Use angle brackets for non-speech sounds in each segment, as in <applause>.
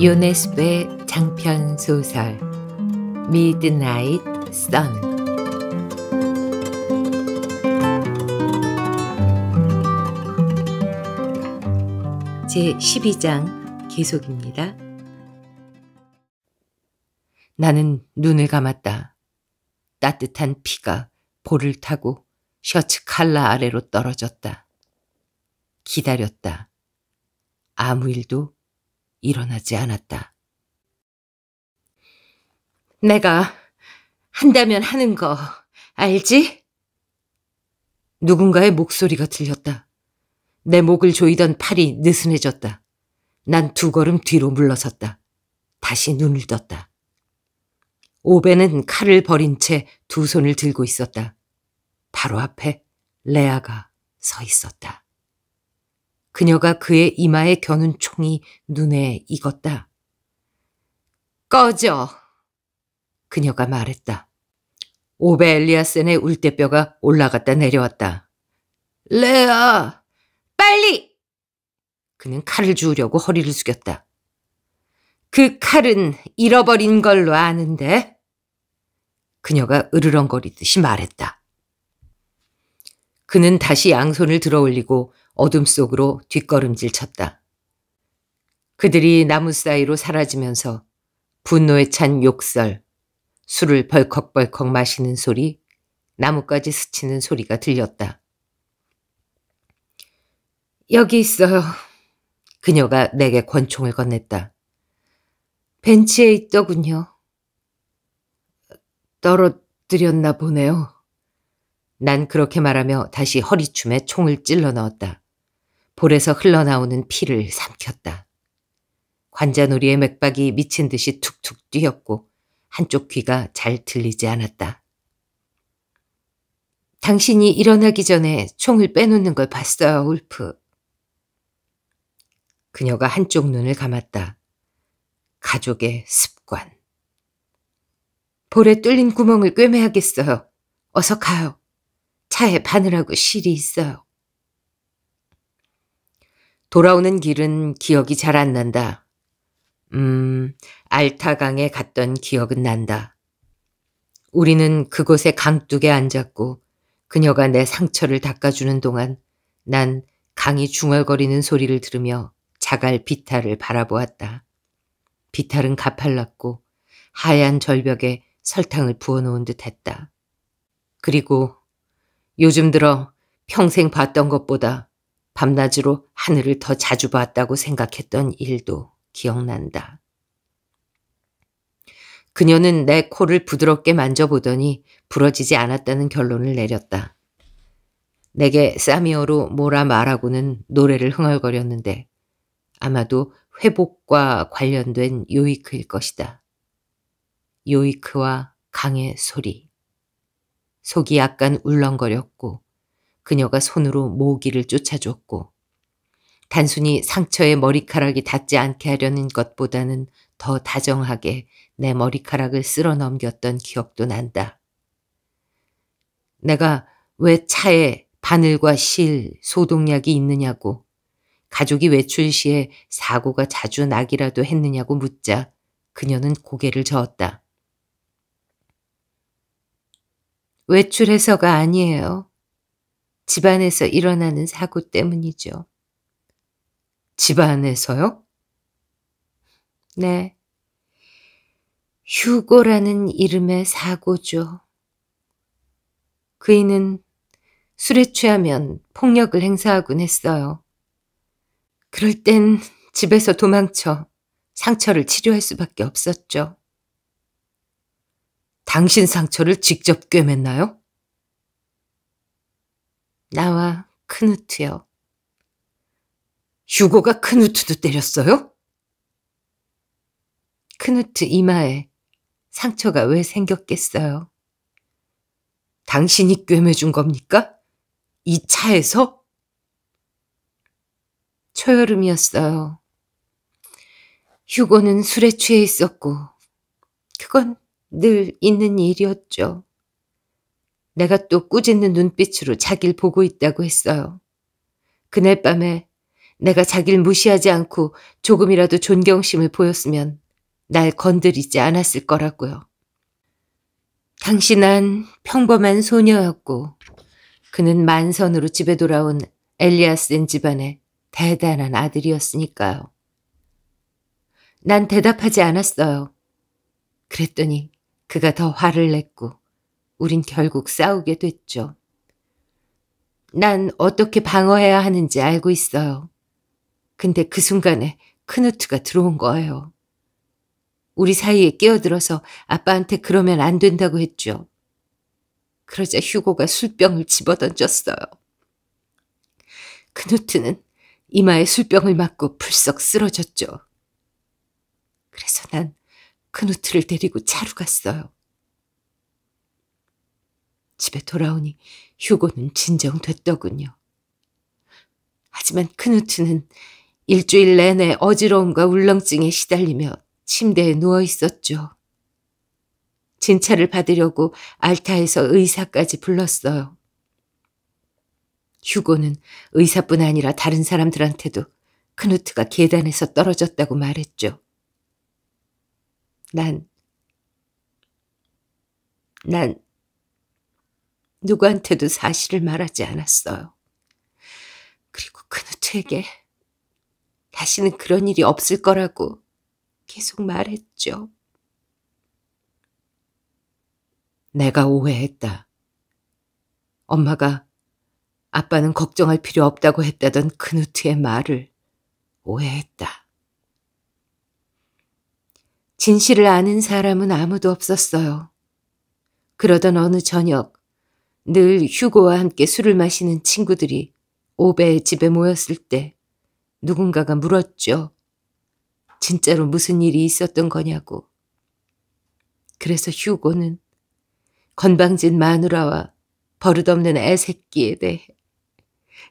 요네스의 음. 장편 소설 미드나잇 선 제12장 계속입니다. 나는 눈을 감았다. 따뜻한 피가 볼을 타고 셔츠 칼라 아래로 떨어졌다. 기다렸다. 아무 일도 일어나지 않았다. 내가 한다면 하는 거 알지? 누군가의 목소리가 들렸다. 내 목을 조이던 팔이 느슨해졌다. 난 두 걸음 뒤로 물러섰다. 다시 눈을 떴다. 오베는 칼을 버린 채 두 손을 들고 있었다. 바로 앞에 레아가 서 있었다. 그녀가 그의 이마에 겨눈 총이 눈에 익었다. 꺼져! 그녀가 말했다. 오베 엘리아센의 울대뼈가 올라갔다 내려왔다. 레아! 빨리! 그는 칼을 주우려고 허리를 숙였다. 그 칼은 잃어버린 걸로 아는데? 그녀가 으르렁거리듯이 말했다. 그는 다시 양손을 들어 올리고 어둠 속으로 뒷걸음질 쳤다. 그들이 나무 사이로 사라지면서 분노에 찬 욕설, 술을 벌컥벌컥 마시는 소리, 나뭇가지 스치는 소리가 들렸다. 여기 있어요. 그녀가 내게 권총을 건넸다. 벤치에 있더군요. 떨어뜨렸나 보네요. 난 그렇게 말하며 다시 허리춤에 총을 찔러 넣었다. 볼에서 흘러나오는 피를 삼켰다. 관자놀이의 맥박이 미친 듯이 툭툭 뛰었고 한쪽 귀가 잘 들리지 않았다. 당신이 일어나기 전에 총을 빼놓는 걸 봤어요, 울프. 그녀가 한쪽 눈을 감았다. 가족의 습관. 볼에 뚫린 구멍을 꿰매야겠어요. 어서 가요. 차에 바늘하고 실이 있어요. 돌아오는 길은 기억이 잘 안 난다. 음, 알타강에 갔던 기억은 난다. 우리는 그곳의 강둑에 앉았고 그녀가 내 상처를 닦아주는 동안 난 강이 중얼거리는 소리를 들으며 자갈 비탈을 바라보았다. 비탈은 가팔랐고 하얀 절벽에 설탕을 부어놓은 듯 했다. 그리고 요즘 들어 평생 봤던 것보다 밤낮으로 하늘을 더 자주 봤다고 생각했던 일도 기억난다. 그녀는 내 코를 부드럽게 만져보더니 부러지지 않았다는 결론을 내렸다. 내게 사미어로 뭐라 말하고는 노래를 흥얼거렸는데 아마도 회복과 관련된 요이크일 것이다. 요이크와 강의 소리. 속이 약간 울렁거렸고 그녀가 손으로 모기를 쫓아줬고 단순히 상처에 머리카락이 닿지 않게 하려는 것보다는 더 다정하게 내 머리카락을 쓸어 넘겼던 기억도 난다. 내가 왜 차에 바늘과 실, 소독약이 있느냐고, 가족이 외출 시에 사고가 자주 나기라도 했느냐고 묻자 그녀는 고개를 저었다. 외출해서가 아니에요. 집안에서 일어나는 사고 때문이죠. 집안에서요? 네. 휴고라는 이름의 사고죠. 그이는 술에 취하면 폭력을 행사하곤 했어요. 그럴 땐 집에서 도망쳐 상처를 치료할 수밖에 없었죠. 당신 상처를 직접 꿰맸나요? 나와 크누트요. 휴고가 크누트도 때렸어요? 크누트 이마에 상처가 왜 생겼겠어요? 당신이 꿰매준 겁니까? 이 차에서? 초여름이었어요. 휴고는 술에 취해 있었고, 그건 늘 있는 일이었죠. 내가 또 꾸짖는 눈빛으로 자길 보고 있다고 했어요. 그날 밤에 내가 자길 무시하지 않고 조금이라도 존경심을 보였으면 날 건드리지 않았을 거라고요. 당시 난 평범한 소녀였고 그는 만선으로 집에 돌아온 엘리아스된 집안의 대단한 아들이었으니까요. 난 대답하지 않았어요. 그랬더니 그가 더 화를 냈고 우린 결국 싸우게 됐죠. 난 어떻게 방어해야 하는지 알고 있어요. 근데 그 순간에 크누트가 들어온 거예요. 우리 사이에 끼어들어서 아빠한테 그러면 안 된다고 했죠. 그러자 휴고가 술병을 집어던졌어요. 크누트는 이마에 술병을 맞고 풀썩 쓰러졌죠. 그래서 난 크누트를 데리고 차로 갔어요. 집에 돌아오니 휴고는 진정됐더군요. 하지만 크누트는 일주일 내내 어지러움과 울렁증에 시달리며 침대에 누워 있었죠. 진찰을 받으려고 알타에서 의사까지 불렀어요. 휴고는 의사뿐 아니라 다른 사람들한테도 크누트가 계단에서 떨어졌다고 말했죠. 난, 난 누구한테도 사실을 말하지 않았어요. 그리고 그누트에게 다시는 그런 일이 없을 거라고 계속 말했죠. 내가 오해했다. 엄마가 아빠는 걱정할 필요 없다고 했다던 그누트의 말을 오해했다. 진실을 아는 사람은 아무도 없었어요. 그러던 어느 저녁 늘 휴고와 함께 술을 마시는 친구들이 오베의 집에 모였을 때 누군가가 물었죠. 진짜로 무슨 일이 있었던 거냐고. 그래서 휴고는 건방진 마누라와 버릇없는 애새끼에 대해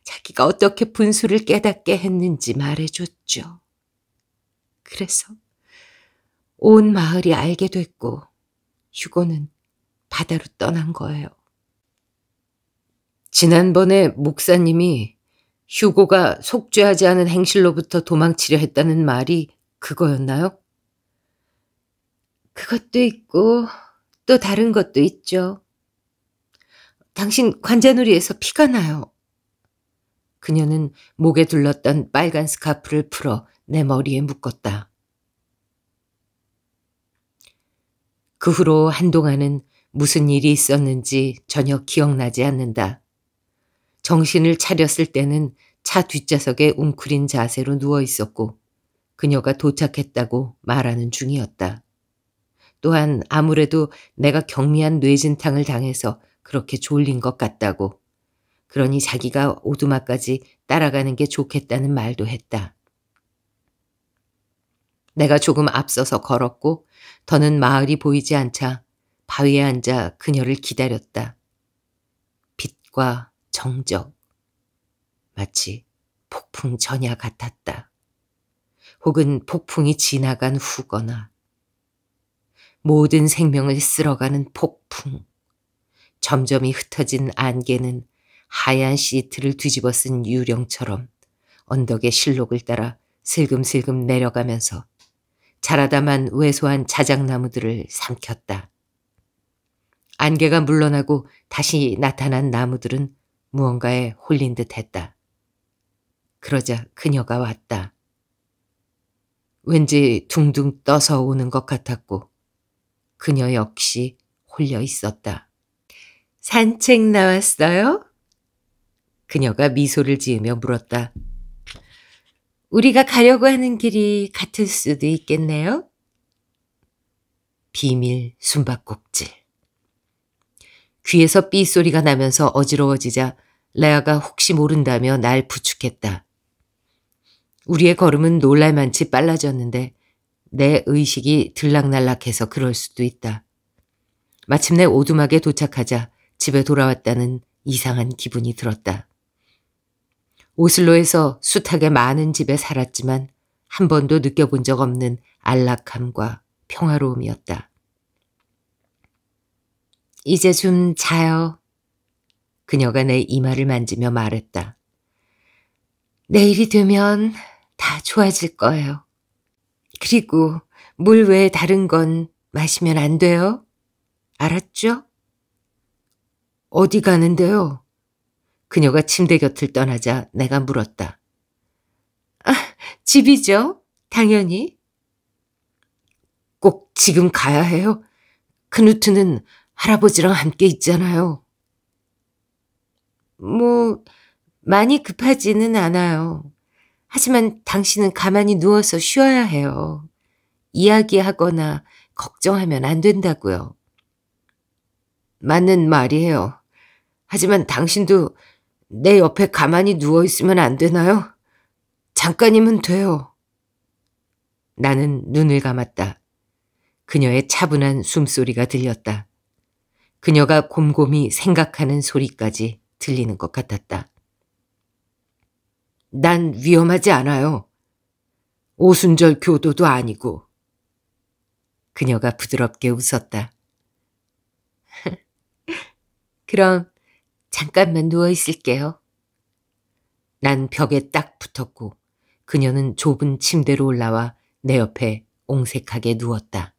자기가 어떻게 분수를 깨닫게 했는지 말해줬죠. 그래서 온 마을이 알게 됐고 휴고는 바다로 떠난 거예요. 지난번에 목사님이 휴고가 속죄하지 않은 행실로부터 도망치려 했다는 말이 그거였나요? 그것도 있고 또 다른 것도 있죠. 당신 관자놀이에서 피가 나요. 그녀는 목에 둘렀던 빨간 스카프를 풀어 내 머리에 묶었다. 그 후로 한동안은 무슨 일이 있었는지 전혀 기억나지 않는다. 정신을 차렸을 때는 차 뒷좌석에 웅크린 자세로 누워 있었고 그녀가 도착했다고 말하는 중이었다. 또한 아무래도 내가 경미한 뇌진탕을 당해서 그렇게 졸린 것 같다고. 그러니 자기가 오두막까지 따라가는 게 좋겠다는 말도 했다. 내가 조금 앞서서 걸었고 더는 마을이 보이지 않자 바위에 앉아 그녀를 기다렸다. 빛과 정적. 마치 폭풍 전야 같았다. 혹은 폭풍이 지나간 후거나 모든 생명을 쓸어가는 폭풍. 점점이 흩어진 안개는 하얀 시트를 뒤집어 쓴 유령처럼 언덕의 실록을 따라 슬금슬금 내려가면서 자라다만 왜소한 자작나무들을 삼켰다. 안개가 물러나고 다시 나타난 나무들은 무언가에 홀린 듯 했다. 그러자 그녀가 왔다. 왠지 둥둥 떠서 오는 것 같았고 그녀 역시 홀려 있었다. 산책 나왔어요? 그녀가 미소를 지으며 물었다. 우리가 가려고 하는 길이 같을 수도 있겠네요? 비밀 숨바꼭질. 귀에서 삐 소리가 나면서 어지러워지자 레아가 혹시 모른다며 날 부축했다. 우리의 걸음은 놀랄만치 빨라졌는데 내 의식이 들락날락해서 그럴 수도 있다. 마침내 오두막에 도착하자 집에 돌아왔다는 이상한 기분이 들었다. 오슬로에서 숱하게 많은 집에 살았지만 한 번도 느껴본 적 없는 안락함과 평화로움이었다. 이제 좀 자요. 그녀가 내 이마를 만지며 말했다. 내일이 되면 다 좋아질 거예요. 그리고 물 외에 다른 건 마시면 안 돼요. 알았죠? 어디 가는데요? 그녀가 침대 곁을 떠나자 내가 물었다. 아, 집이죠. 당연히. 꼭 지금 가야 해요? 그누트는 할아버지랑 함께 있잖아요. 뭐, 많이 급하지는 않아요. 하지만 당신은 가만히 누워서 쉬어야 해요. 이야기하거나 걱정하면 안 된다고요. 맞는 말이에요. 하지만 당신도 내 옆에 가만히 누워 있으면 안 되나요? 잠깐이면 돼요. 나는 눈을 감았다. 그녀의 차분한 숨소리가 들렸다. 그녀가 곰곰이 생각하는 소리까지 들리는 것 같았다. 난 위험하지 않아요. 오순절 교도도 아니고. 그녀가 부드럽게 웃었다. <laughs> 그럼 잠깐만 누워 있을게요. 난 벽에 딱 붙었고 그녀는 좁은 침대로 올라와 내 옆에 옹색하게 누웠다.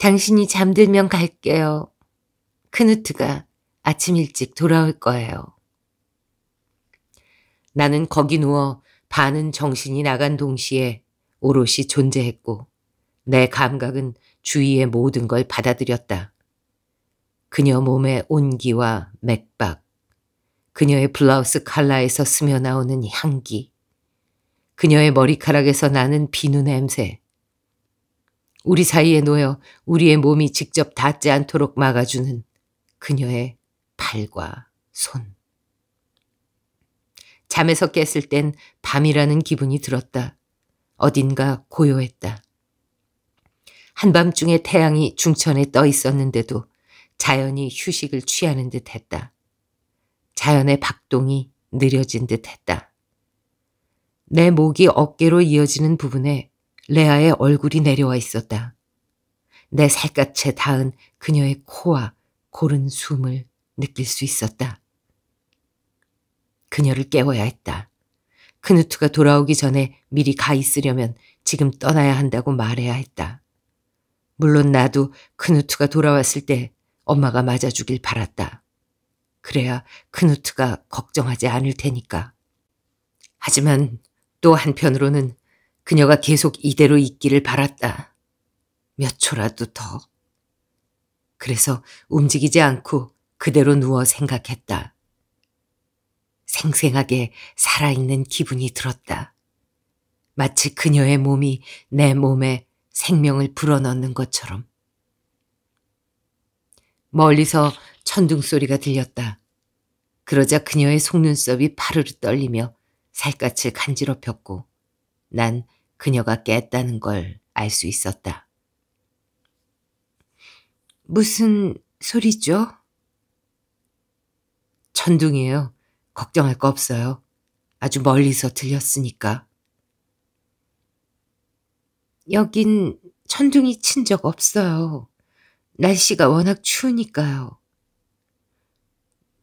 당신이 잠들면 갈게요. 크누트가 아침 일찍 돌아올 거예요. 나는 거기 누워 반은 정신이 나간 동시에 오롯이 존재했고 내 감각은 주위의 모든 걸 받아들였다. 그녀 몸의 온기와 맥박, 그녀의 블라우스 칼라에서 스며나오는 향기, 그녀의 머리카락에서 나는 비누 냄새, 우리 사이에 놓여 우리의 몸이 직접 닿지 않도록 막아주는 그녀의 발과 손. 잠에서 깼을 땐 밤이라는 기분이 들었다. 어딘가 고요했다. 한밤중에 태양이 중천에 떠 있었는데도 자연이 휴식을 취하는 듯 했다. 자연의 박동이 느려진 듯 했다. 내 목이 어깨로 이어지는 부분에 레아의 얼굴이 내려와 있었다. 내 살갗에 닿은 그녀의 코와 고른 숨을 느낄 수 있었다. 그녀를 깨워야 했다. 크누트가 그 돌아오기 전에 미리 가 있으려면 지금 떠나야 한다고 말해야 했다. 물론 나도 크누트가 그 돌아왔을 때 엄마가 맞아주길 바랐다. 그래야 크누트가 그 걱정하지 않을 테니까. 하지만 또 한편으로는 그녀가 계속 이대로 있기를 바랐다. 몇 초라도 더. 그래서 움직이지 않고 그대로 누워 생각했다. 생생하게 살아있는 기분이 들었다. 마치 그녀의 몸이 내 몸에 생명을 불어넣는 것처럼. 멀리서 천둥 소리가 들렸다. 그러자 그녀의 속눈썹이 파르르 떨리며 살갗을 간지럽혔고 난 그녀가 깼다는 걸 알 수 있었다. 무슨 소리죠? 천둥이에요. 걱정할 거 없어요. 아주 멀리서 들렸으니까. 여긴 천둥이 친 적 없어요. 날씨가 워낙 추우니까요.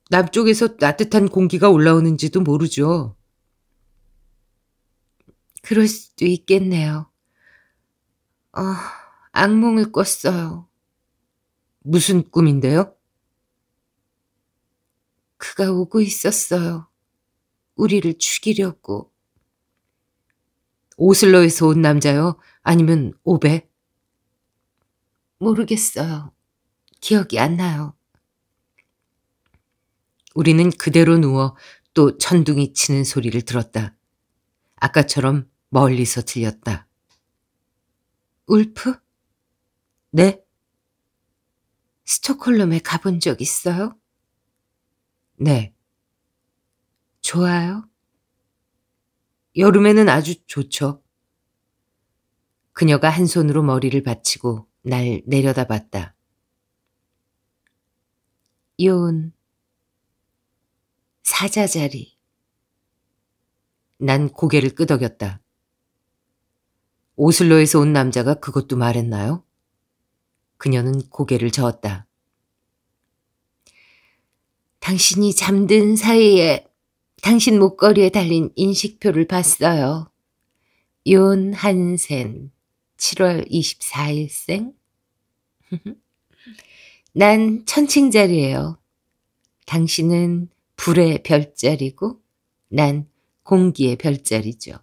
남쪽에서 따뜻한 공기가 올라오는지도 모르죠. 그럴 수도 있겠네요. 어, 악몽을 꿨어요. 무슨 꿈인데요? 그가 오고 있었어요. 우리를 죽이려고. 오슬로에서 온 남자요? 아니면 오베? 모르겠어요. 기억이 안 나요. 우리는 그대로 누워 또 천둥이 치는 소리를 들었다. 아까처럼 멀리서 들렸다. 울프? 네? 스톡홀름에 가본 적 있어요? 네. 좋아요? 여름에는 아주 좋죠. 그녀가 한 손으로 머리를 받치고 날 내려다봤다. 요은 사자자리. 난 고개를 끄덕였다. 오슬로에서 온 남자가 그것도 말했나요? 그녀는 고개를 저었다. 당신이 잠든 사이에 당신 목걸이에 달린 인식표를 봤어요. 윤 한센, 7월 24일생. <laughs> 난 천칭자리예요. 당신은 불의 별자리고 난 공기의 별자리죠.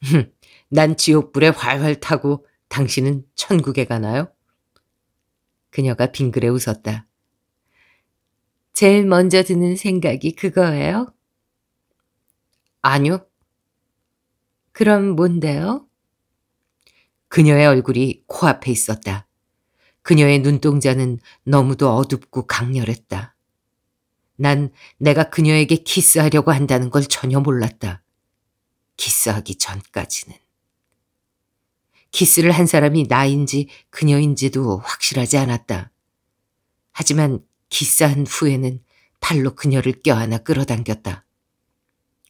<laughs> 난 지옥불에 활활 타고 당신은 천국에 가나요? 그녀가 빙그레 웃었다. 제일 먼저 드는 생각이 그거예요? 아니요. 그럼 뭔데요? 그녀의 얼굴이 코앞에 있었다. 그녀의 눈동자는 너무도 어둡고 강렬했다. 난 내가 그녀에게 키스하려고 한다는 걸 전혀 몰랐다. 키스하기 전까지는. 키스를 한 사람이 나인지 그녀인지도 확실하지 않았다. 하지만 키스한 후에는 발로 그녀를 껴안아 끌어당겼다.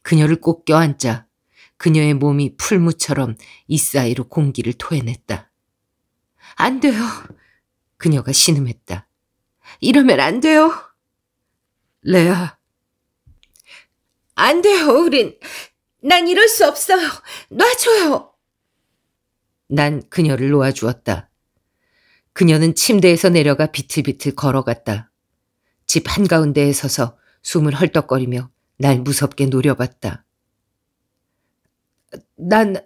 그녀를 꼭 껴안자 그녀의 몸이 풀무처럼 이 사이로 공기를 토해냈다. 안 돼요. 그녀가 신음했다. 이러면 안 돼요. 레아. 안 돼요, 우린. 난 이럴 수 없어요. 놔줘요. 난 그녀를 놓아주었다. 그녀는 침대에서 내려가 비틀비틀 걸어갔다. 집 한가운데에 서서 숨을 헐떡거리며 날 무섭게 노려봤다. 난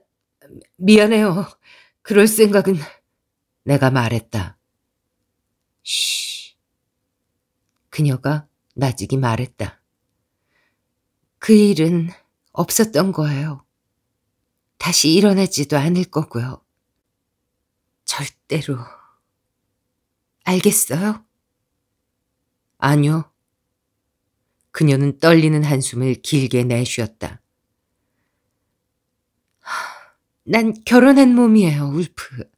미안해요. 그럴 생각은 내가 말했다. 쉬. 그녀가 나직이 말했다. 그 일은 없었던 거예요. 다시 일어나지도 않을 거고요. 절대로. 알겠어요? 아니요. 그녀는 떨리는 한숨을 길게 내쉬었다. 난 결혼한 몸이에요, 울프.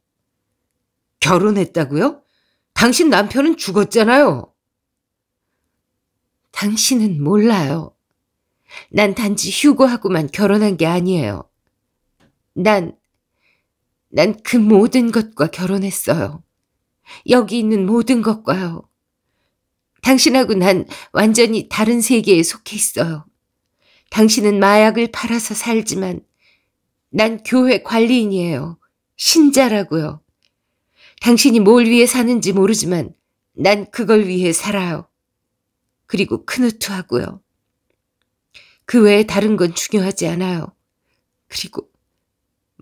결혼했다고요? 당신 남편은 죽었잖아요. 당신은 몰라요. 난 단지 휴고하고만 결혼한 게 아니에요. 난 난그 모든 것과 결혼했어요. 여기 있는 모든 것과요. 당신하고 난 완전히 다른 세계에 속해 있어요. 당신은 마약을 팔아서 살지만 난 교회 관리인이에요. 신자라고요. 당신이 뭘 위해 사는지 모르지만 난 그걸 위해 살아요. 그리고 크누트하고요. 그 외에 다른 건 중요하지 않아요. 그리고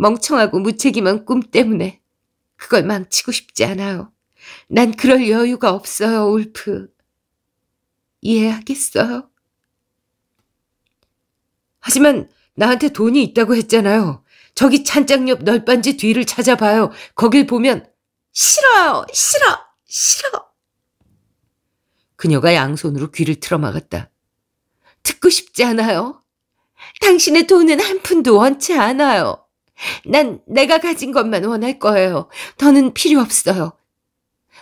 멍청하고 무책임한 꿈 때문에 그걸 망치고 싶지 않아요. 난 그럴 여유가 없어요, 울프. 이해하겠어요? 하지만 나한테 돈이 있다고 했잖아요. 저기 찬장 옆 널빤지 뒤를 찾아봐요. 거길 보면 싫어요. 싫어. 싫어. 그녀가 양손으로 귀를 틀어막았다. 듣고 싶지 않아요. 당신의 돈은 한 푼도 원치 않아요. 난 내가 가진 것만 원할 거예요. 더는 필요 없어요.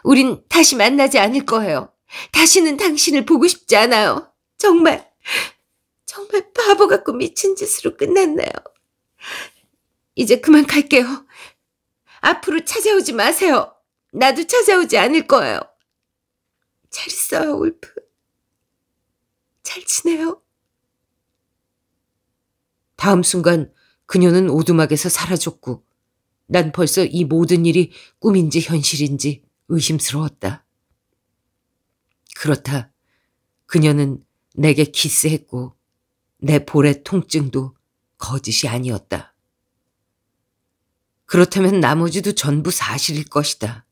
우린 다시 만나지 않을 거예요. 다시는 당신을 보고 싶지 않아요. 정말, 정말 바보 같고 미친 짓으로 끝났네요. 이제 그만 갈게요. 앞으로 찾아오지 마세요. 나도 찾아오지 않을 거예요. 잘 있어요, 울프. 잘 지내요. 다음 순간 그녀는 오두막에서 사라졌고 난 벌써 이 모든 일이 꿈인지 현실인지 의심스러웠다. 그렇다. 그녀는 내게 키스했고 내 볼의 통증도 거짓이 아니었다. 그렇다면 나머지도 전부 사실일 것이다.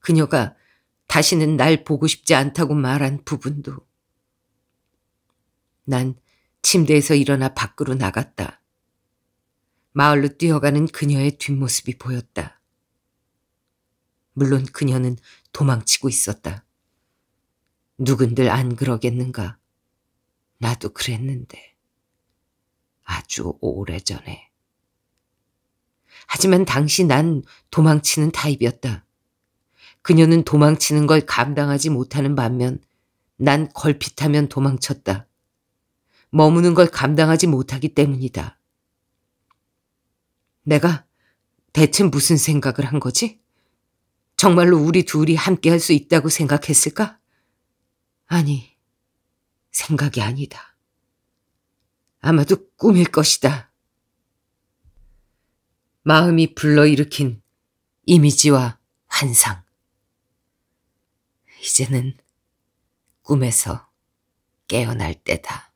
그녀가 다시는 날 보고 싶지 않다고 말한 부분도. 난 침대에서 일어나 밖으로 나갔다. 마을로 뛰어가는 그녀의 뒷모습이 보였다. 물론 그녀는 도망치고 있었다. 누군들 안 그러겠는가. 나도 그랬는데. 아주 오래전에. 하지만 당시 난 도망치는 타입이었다. 그녀는 도망치는 걸 감당하지 못하는 반면 난 걸핏하면 도망쳤다. 머무는 걸 감당하지 못하기 때문이다. 내가 대체 무슨 생각을 한 거지? 정말로 우리 둘이 함께 할 수 있다고 생각했을까? 아니, 생각이 아니다. 아마도 꿈일 것이다. 마음이 불러일으킨 이미지와 환상. 이제는 꿈에서 깨어날 때다.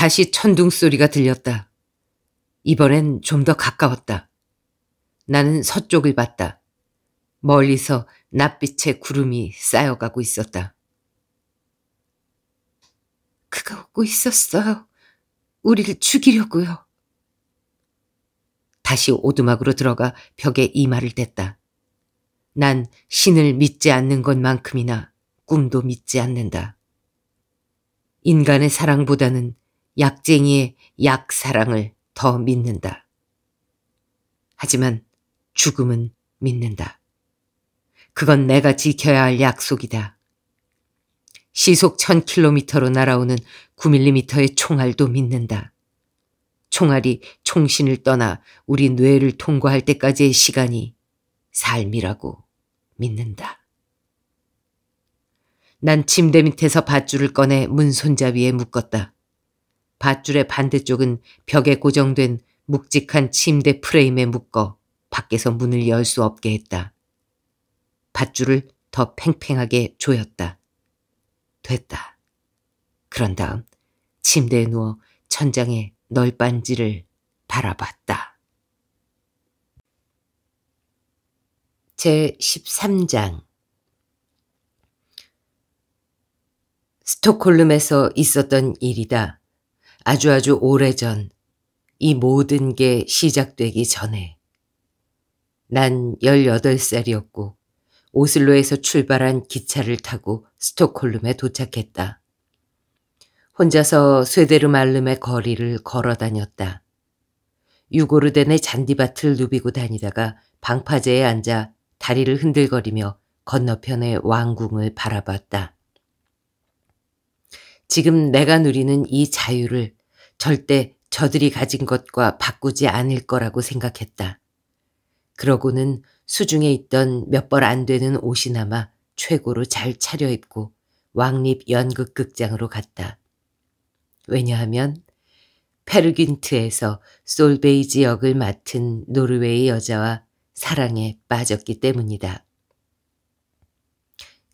다시 천둥 소리가 들렸다. 이번엔 좀 더 가까웠다. 나는 서쪽을 봤다. 멀리서 낯빛의 구름이 쌓여가고 있었다. 그가 오고 있었어요. 우리를 죽이려고요. 다시 오두막으로 들어가 벽에 이마를 댔다. 난 신을 믿지 않는 것만큼이나 꿈도 믿지 않는다. 인간의 사랑보다는 약쟁이의 약사랑을 더 믿는다. 하지만 죽음은 믿는다. 그건 내가 지켜야 할 약속이다. 시속 1000km로 날아오는 9mm의 총알도 믿는다. 총알이 총신을 떠나 우리 뇌를 통과할 때까지의 시간이 삶이라고 믿는다. 난 침대 밑에서 밧줄을 꺼내 문 손잡이에 묶었다. 밧줄의 반대쪽은 벽에 고정된 묵직한 침대 프레임에 묶어 밖에서 문을 열 수 없게 했다. 밧줄을 더 팽팽하게 조였다. 됐다. 그런 다음 침대에 누워 천장의 널빤지를 바라봤다. 제 13장 스톡홀름에서 있었던 일이다. 아주 아주 오래전 이 모든 게 시작되기 전에 난 18살이었고 오슬로에서 출발한 기차를 타고 스톡홀름에 도착했다. 혼자서 쇠웨데르말름의 거리를 걸어 다녔다. 유고르덴의 잔디밭을 누비고 다니다가 방파제에 앉아 다리를 흔들거리며 건너편의 왕궁을 바라봤다. 지금 내가 누리는 이 자유를 절대 저들이 가진 것과 바꾸지 않을 거라고 생각했다. 그러고는 수중에 있던 몇 벌 안 되는 옷이나마 최고로 잘 차려입고 왕립 연극극장으로 갔다. 왜냐하면 페르귄트에서 솔베이지 역을 맡은 노르웨이 여자와 사랑에 빠졌기 때문이다.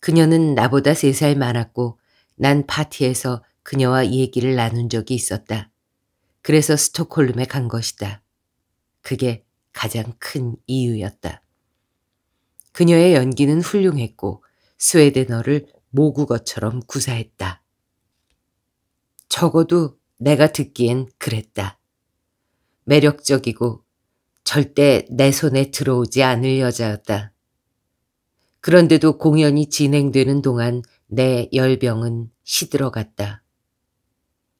그녀는 나보다 세 살 많았고 난 파티에서 그녀와 얘기를 나눈 적이 있었다. 그래서 스톡홀름에 간 것이다. 그게 가장 큰 이유였다. 그녀의 연기는 훌륭했고 스웨덴어를 모국어처럼 구사했다. 적어도 내가 듣기엔 그랬다. 매력적이고 절대 내 손에 들어오지 않을 여자였다. 그런데도 공연이 진행되는 동안 내 열병은 시들어갔다.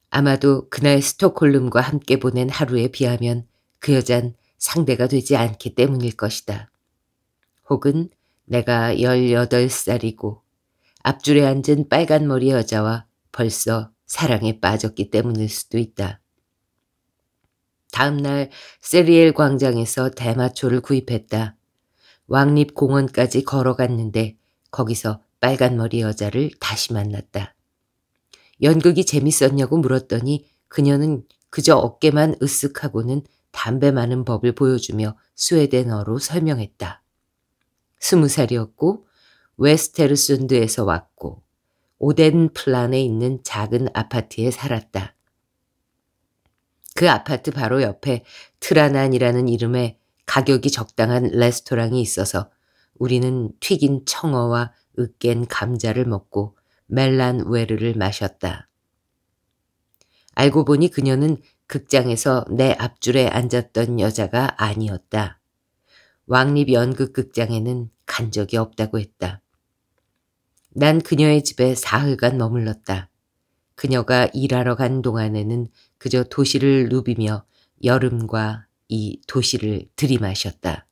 아마도 그날 스톡홀름과 함께 보낸 하루에 비하면 그 여잔 상대가 되지 않기 때문일 것이다. 혹은 내가 18살이고 앞줄에 앉은 빨간 머리 여자와 벌써 사랑에 빠졌기 때문일 수도 있다. 다음날 세리엘 광장에서 대마초를 구입했다. 왕립공원까지 걸어갔는데 거기서 빨간머리 여자를 다시 만났다. 연극이 재밌었냐고 물었더니 그녀는 그저 어깨만 으쓱하고는 담배 많은 법을 보여주며 스웨덴어로 설명했다. 스무 살이었고 웨스테르순드에서 왔고 오덴 플란에 있는 작은 아파트에 살았다. 그 아파트 바로 옆에 트라난이라는 이름의 가격이 적당한 레스토랑이 있어서 우리는 튀긴 청어와 으깬 감자를 먹고 멜란웨르를 마셨다. 알고 보니 그녀는 극장에서 내 앞줄에 앉았던 여자가 아니었다. 왕립연극극장에는 간 적이 없다고 했다. 난 그녀의 집에 사흘간 머물렀다. 그녀가 일하러 간 동안에는 그저 도시를 누비며 여름과 이 도시를 들이마셨다.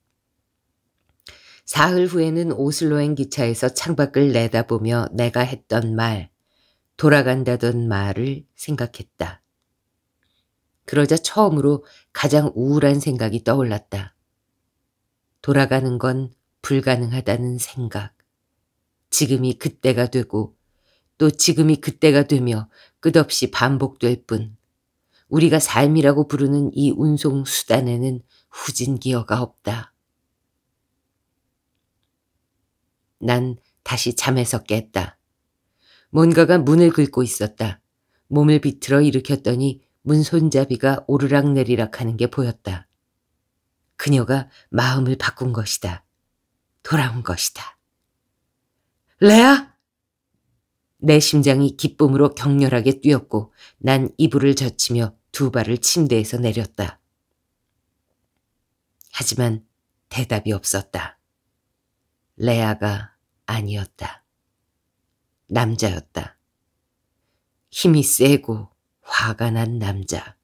사흘 후에는 오슬로행 기차에서 창밖을 내다보며 내가 했던 말, 돌아간다던 말을 생각했다. 그러자 처음으로 가장 우울한 생각이 떠올랐다. 돌아가는 건 불가능하다는 생각. 지금이 그때가 되고 또 지금이 그때가 되며 끝없이 반복될 뿐 우리가 삶이라고 부르는 이 운송 수단에는 후진기어가 없다. 난 다시 잠에서 깼다. 뭔가가 문을 긁고 있었다. 몸을 비틀어 일으켰더니 문 손잡이가 오르락내리락 하는 게 보였다. 그녀가 마음을 바꾼 것이다. 돌아온 것이다. 레아! 내 심장이 기쁨으로 격렬하게 뛰었고 난 이불을 젖히며 두 발을 침대에서 내렸다. 하지만 대답이 없었다. 레아가 아니었다. 남자였다. 힘이 세고 화가 난 남자.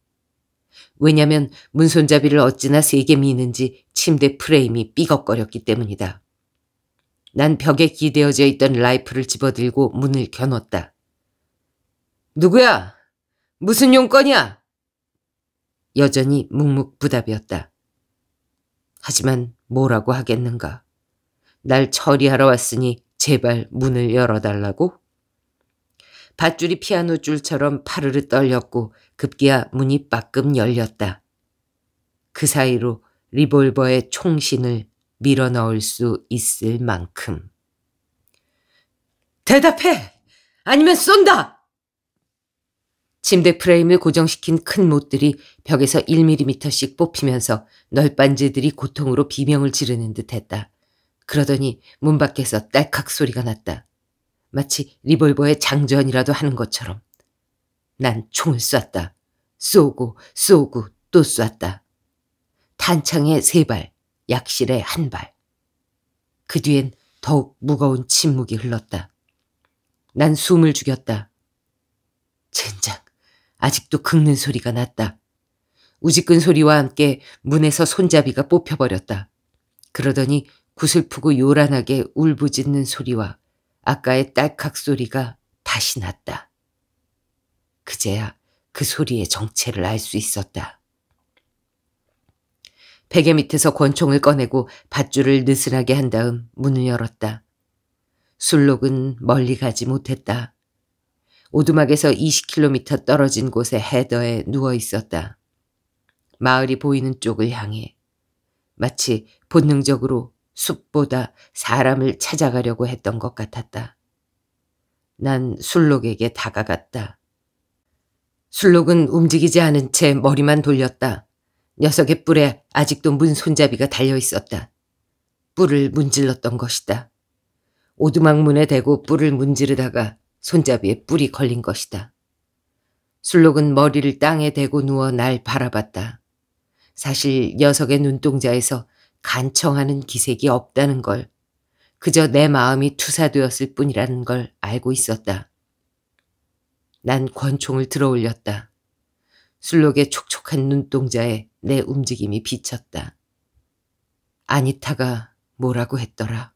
왜냐면 문손잡이를 어찌나 세게 미는지 침대 프레임이 삐걱거렸기 때문이다. 난 벽에 기대어져 있던 라이프를 집어들고 문을 겨눴다. 누구야? 무슨 용건이야? 여전히 묵묵부답이었다. 하지만 뭐라고 하겠는가. 날 처리하러 왔으니 제발 문을 열어달라고? 밧줄이 피아노 줄처럼 파르르 떨렸고 급기야 문이 빠끔 열렸다. 그 사이로 리볼버의 총신을 밀어 넣을 수 있을 만큼. 대답해! 아니면 쏜다! 침대 프레임을 고정시킨 큰 못들이 벽에서 1mm씩 뽑히면서 널빤지들이 고통으로 비명을 지르는 듯 했다. 그러더니 문 밖에서 딸칵 소리가 났다. 마치 리볼버의 장전이라도 하는 것처럼. 난 총을 쐈다. 쏘고 쏘고 또 쐈다. 탄창에 세 발, 약실에 한 발. 그 뒤엔 더욱 무거운 침묵이 흘렀다. 난 숨을 죽였다. 젠장, 아직도 긁는 소리가 났다. 우지끈 소리와 함께 문에서 손잡이가 뽑혀버렸다. 그러더니 부슬프고 요란하게 울부짖는 소리와 아까의 딸칵 소리가 다시 났다. 그제야 그 소리의 정체를 알 수 있었다. 베개 밑에서 권총을 꺼내고 밧줄을 느슨하게 한 다음 문을 열었다. 술록은 멀리 가지 못했다. 오두막에서 20km 떨어진 곳에헤더에 누워 있었다. 마을이 보이는 쪽을 향해 마치 본능적으로 숲보다 사람을 찾아가려고 했던 것 같았다. 난 술록에게 다가갔다. 술록은 움직이지 않은 채 머리만 돌렸다. 녀석의 뿔에 아직도 문 손잡이가 달려 있었다. 뿔을 문질렀던 것이다. 오두막문에 대고 뿔을 문지르다가 손잡이에 뿔이 걸린 것이다. 술록은 머리를 땅에 대고 누워 날 바라봤다. 사실 녀석의 눈동자에서 간청하는 기색이 없다는 걸 그저 내 마음이 투사되었을 뿐이라는 걸 알고 있었다. 난 권총을 들어 올렸다. 술록의 촉촉한 눈동자에 내 움직임이 비쳤다. 아니타가 뭐라고 했더라.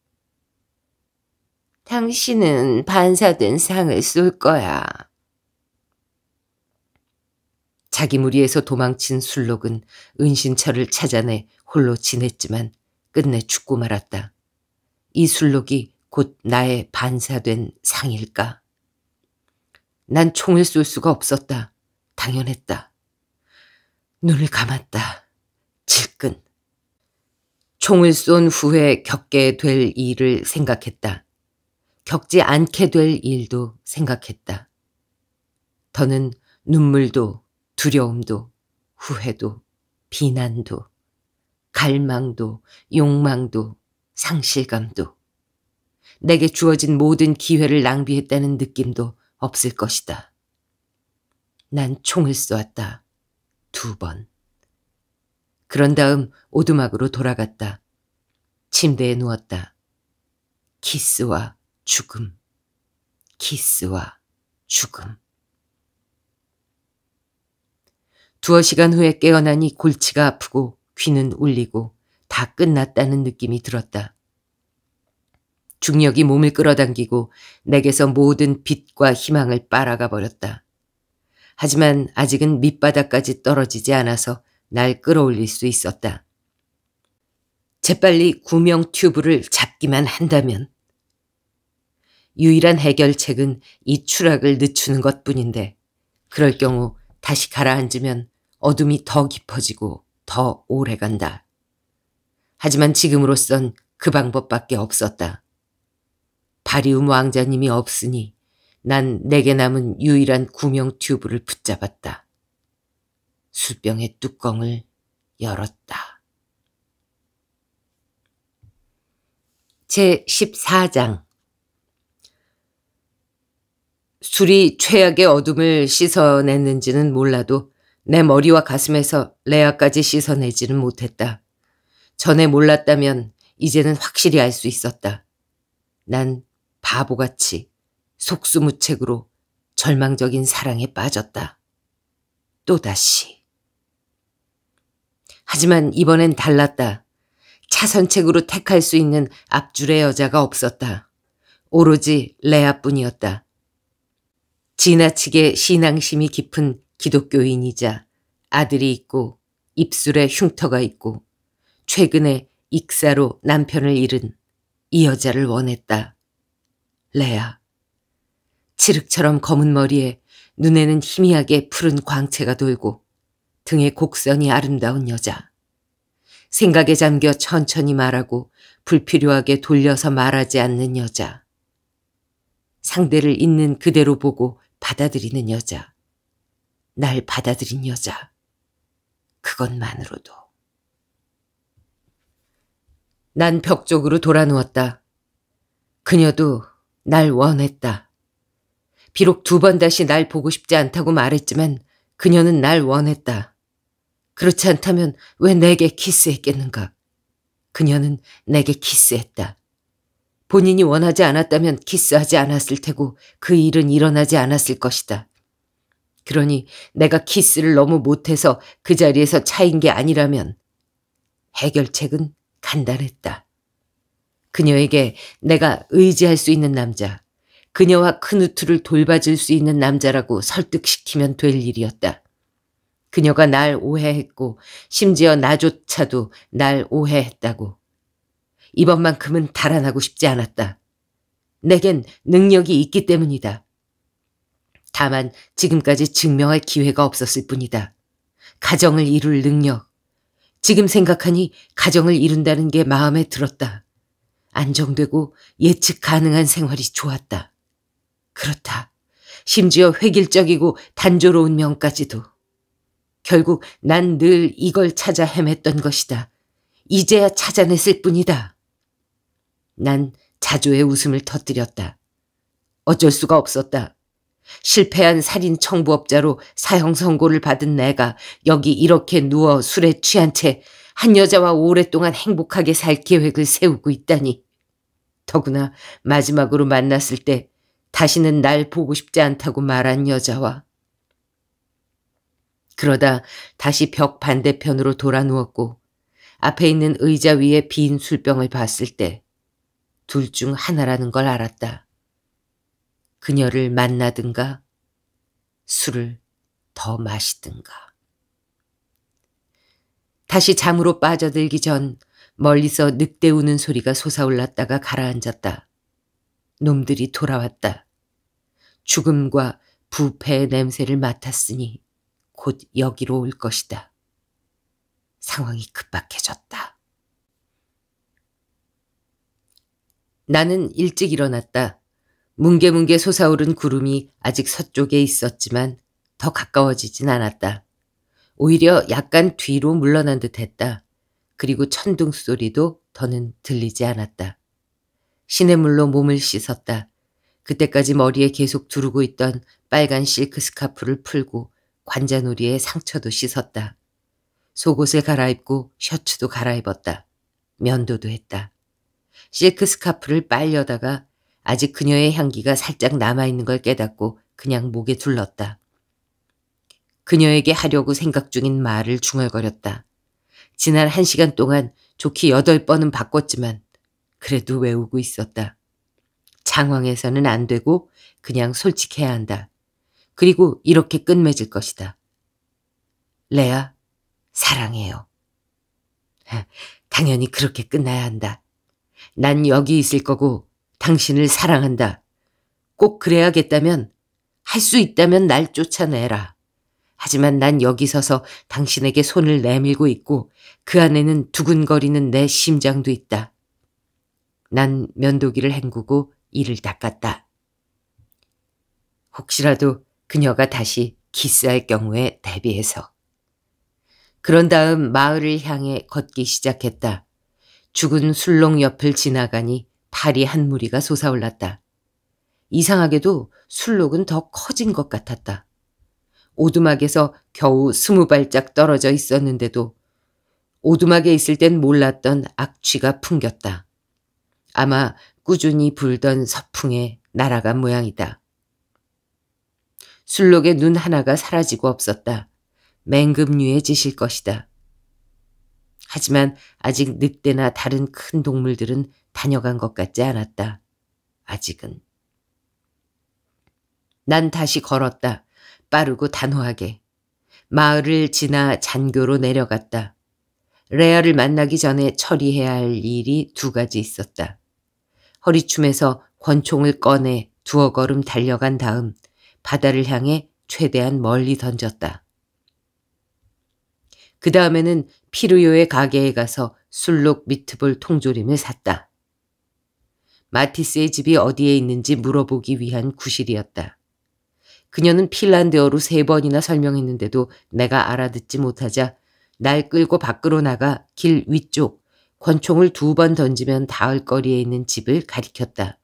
당신은 반사된 상을 쏠 거야. 자기 무리에서 도망친 술록은 은신처를 찾아내 홀로 지냈지만 끝내 죽고 말았다. 이 술록이 곧 나의 반사된 상일까? 난 총을 쏠 수가 없었다. 당연했다. 눈을 감았다. 질끈. 총을 쏜 후에 겪게 될 일을 생각했다. 겪지 않게 될 일도 생각했다. 더는 눈물도 두려움도, 후회도, 비난도, 갈망도, 욕망도, 상실감도, 내게 주어진 모든 기회를 낭비했다는 느낌도 없을 것이다. 난 총을 쏘았다. 두 번. 그런 다음 오두막으로 돌아갔다. 침대에 누웠다. 키스와 죽음. 키스와 죽음. 두어 시간 후에 깨어나니 골치가 아프고 귀는 울리고 다 끝났다는 느낌이 들었다. 중력이 몸을 끌어당기고 내게서 모든 빛과 희망을 빨아가 버렸다. 하지만 아직은 밑바닥까지 떨어지지 않아서 날 끌어올릴 수 있었다. 재빨리 구명 튜브를 잡기만 한다면 유일한 해결책은 이 추락을 늦추는 것뿐인데 그럴 경우 다시 가라앉으면 어둠이 더 깊어지고 더 오래 간다. 하지만 지금으로선 그 방법밖에 없었다. 바리움 왕자님이 없으니 난 내게 남은 유일한 구명 튜브를 붙잡았다. 술병의 뚜껑을 열었다. 제14장 술이 최악의 어둠을 씻어냈는지는 몰라도 내 머리와 가슴에서 레아까지 씻어내지는 못했다. 전에 몰랐다면 이제는 확실히 알 수 있었다. 난 바보같이 속수무책으로 절망적인 사랑에 빠졌다. 또다시. 하지만 이번엔 달랐다. 차선책으로 택할 수 있는 앞줄의 여자가 없었다. 오로지 레아뿐이었다. 지나치게 신앙심이 깊은 기독교인이자 아들이 있고 입술에 흉터가 있고 최근에 익사로 남편을 잃은 이 여자를 원했다. 레아. 칠흑처럼 검은 머리에 눈에는 희미하게 푸른 광채가 돌고 등에 곡선이 아름다운 여자. 생각에 잠겨 천천히 말하고 불필요하게 돌려서 말하지 않는 여자. 상대를 있는 그대로 보고 받아들이는 여자. 날 받아들인 여자. 그것만으로도. 난 벽 쪽으로 돌아누웠다. 그녀도 날 원했다. 비록 두 번 다시 날 보고 싶지 않다고 말했지만 그녀는 날 원했다. 그렇지 않다면 왜 내게 키스했겠는가? 그녀는 내게 키스했다. 본인이 원하지 않았다면 키스하지 않았을 테고 그 일은 일어나지 않았을 것이다. 그러니 내가 키스를 너무 못해서 그 자리에서 차인 게 아니라면 해결책은 간단했다. 그녀에게 내가 의지할 수 있는 남자, 그녀와 크누트를 돌봐줄 수 있는 남자라고 설득시키면 될 일이었다. 그녀가 날 오해했고 심지어 나조차도 날 오해했다고. 이번만큼은 달아나고 싶지 않았다. 내겐 능력이 있기 때문이다. 다만 지금까지 증명할 기회가 없었을 뿐이다. 가정을 이룰 능력. 지금 생각하니 가정을 이룬다는 게 마음에 들었다. 안정되고 예측 가능한 생활이 좋았다. 그렇다. 심지어 획일적이고 단조로운 명까지도. 결국 난 늘 이걸 찾아 헤맸던 것이다. 이제야 찾아냈을 뿐이다. 난 자조의 웃음을 터뜨렸다. 어쩔 수가 없었다. 실패한 살인 청부업자로 사형 선고를 받은 내가 여기 이렇게 누워 술에 취한 채 한 여자와 오랫동안 행복하게 살 계획을 세우고 있다니. 더구나 마지막으로 만났을 때 다시는 날 보고 싶지 않다고 말한 여자와 그러다 다시 벽 반대편으로 돌아 누웠고 앞에 있는 의자 위에 빈 술병을 봤을 때 둘 중 하나라는 걸 알았다. 그녀를 만나든가 술을 더 마시든가. 다시 잠으로 빠져들기 전 멀리서 늑대 우는 소리가 솟아올랐다가 가라앉았다. 놈들이 돌아왔다. 죽음과 부패의 냄새를 맡았으니 곧 여기로 올 것이다. 상황이 급박해졌다. 나는 일찍 일어났다. 뭉게뭉게 솟아오른 구름이 아직 서쪽에 있었지만 더 가까워지진 않았다. 오히려 약간 뒤로 물러난 듯 했다. 그리고 천둥 소리도 더는 들리지 않았다. 시냇물로 몸을 씻었다. 그때까지 머리에 계속 두르고 있던 빨간 실크 스카프를 풀고 관자놀이에 상처도 씻었다. 속옷을 갈아입고 셔츠도 갈아입었다. 면도도 했다. 실크 스카프를 빨려다가 아직 그녀의 향기가 살짝 남아있는 걸 깨닫고 그냥 목에 둘렀다. 그녀에게 하려고 생각 중인 말을 중얼거렸다. 지난 한 시간 동안 좋기 여덟 번은 바꿨지만 그래도 외우고 있었다. 장황해서는 안 되고 그냥 솔직해야 한다. 그리고 이렇게 끝맺을 것이다. 레아, 사랑해요. 당연히 그렇게 끝나야 한다. 난 여기 있을 거고 당신을 사랑한다. 꼭 그래야겠다면, 할 수 있다면 날 쫓아내라. 하지만 난 여기 서서 당신에게 손을 내밀고 있고 그 안에는 두근거리는 내 심장도 있다. 난 면도기를 헹구고 이를 닦았다. 혹시라도 그녀가 다시 기스할 경우에 대비해서. 그런 다음 마을을 향해 걷기 시작했다. 죽은 술렁 옆을 지나가니 파리 한 무리가 솟아올랐다. 이상하게도 술록은 더 커진 것 같았다. 오두막에서 겨우 스무 발짝 떨어져 있었는데도 오두막에 있을 땐 몰랐던 악취가 풍겼다. 아마 꾸준히 불던 서풍에 날아간 모양이다. 술록의 눈 하나가 사라지고 없었다. 맹금류에 지실 것이다. 하지만 아직 늑대나 다른 큰 동물들은 다녀간 것 같지 않았다. 아직은. 난 다시 걸었다. 빠르고 단호하게. 마을을 지나 잔교로 내려갔다. 레아를 만나기 전에 처리해야 할 일이 두 가지 있었다. 허리춤에서 권총을 꺼내 두어 걸음 달려간 다음 바다를 향해 최대한 멀리 던졌다. 그 다음에는 피르요의 가게에 가서 술록 미트볼 통조림을 샀다. 마티스의 집이 어디에 있는지 물어보기 위한 구실이었다. 그녀는 핀란드어로 세 번이나 설명했는데도 내가 알아듣지 못하자 날 끌고 밖으로 나가 길 위쪽 권총을 두 번 던지면 닿을 거리에 있는 집을 가리켰다.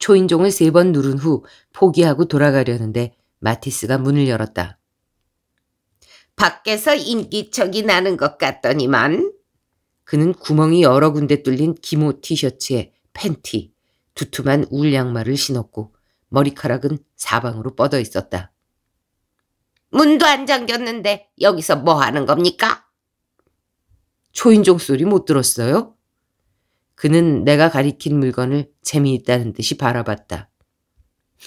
초인종을 세 번 누른 후 포기하고 돌아가려는데 마티스가 문을 열었다. 밖에서 인기척이 나는 것 같더니만 그는 구멍이 여러 군데 뚫린 기모 티셔츠에 팬티, 두툼한 울 양말을 신었고 머리카락은 사방으로 뻗어 있었다. 문도 안 잠겼는데 여기서 뭐 하는 겁니까? 초인종 소리 못 들었어요? 그는 내가 가리킨 물건을 재미있다는 듯이 바라봤다.